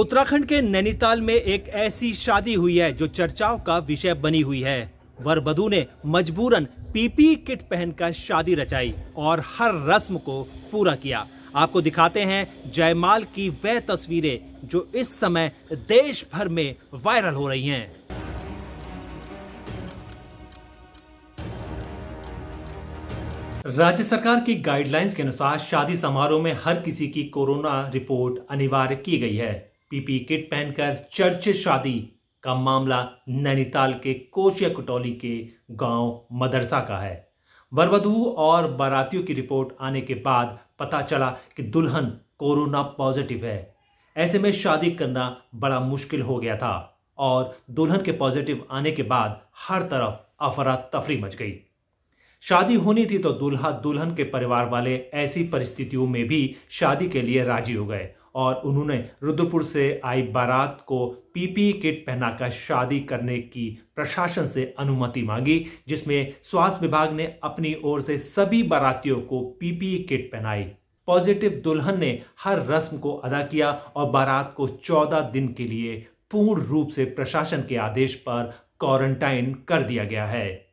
उत्तराखंड के नैनीताल में एक ऐसी शादी हुई है जो चर्चाओं का विषय बनी हुई है वर वधु ने मजबूरन पीपी किट पहनकर शादी रचाई और हर रस्म को पूरा किया आपको दिखाते हैं जयमाल की वह तस्वीरें जो इस समय देश भर में वायरल हो रही हैं। राज्य सरकार की गाइडलाइंस के अनुसार शादी समारोह में हर किसी की कोरोना रिपोर्ट अनिवार्य की गई है पीपी किट पहनकर चर्चित शादी का मामला नैनीताल के कोशिया कुटौली के गांव मदरसा का है वरवधु और बारातियों की रिपोर्ट आने के बाद पता चला कि दुल्हन कोरोना पॉजिटिव है ऐसे में शादी करना बड़ा मुश्किल हो गया था और दुल्हन के पॉजिटिव आने के बाद हर तरफ अफरा तफरी मच गई शादी होनी थी तो दुल्हा दुल्हन के परिवार वाले ऐसी परिस्थितियों में भी शादी के लिए राजी हो गए और उन्होंने रुद्रपुर से आई बारात को पीपी किट पहनाकर शादी करने की प्रशासन से अनुमति मांगी जिसमें स्वास्थ्य विभाग ने अपनी ओर से सभी बारातियों को पीपी किट पहनाई पॉजिटिव दुल्हन ने हर रस्म को अदा किया और बारात को 14 दिन के लिए पूर्ण रूप से प्रशासन के आदेश पर क्वारंटाइन कर दिया गया है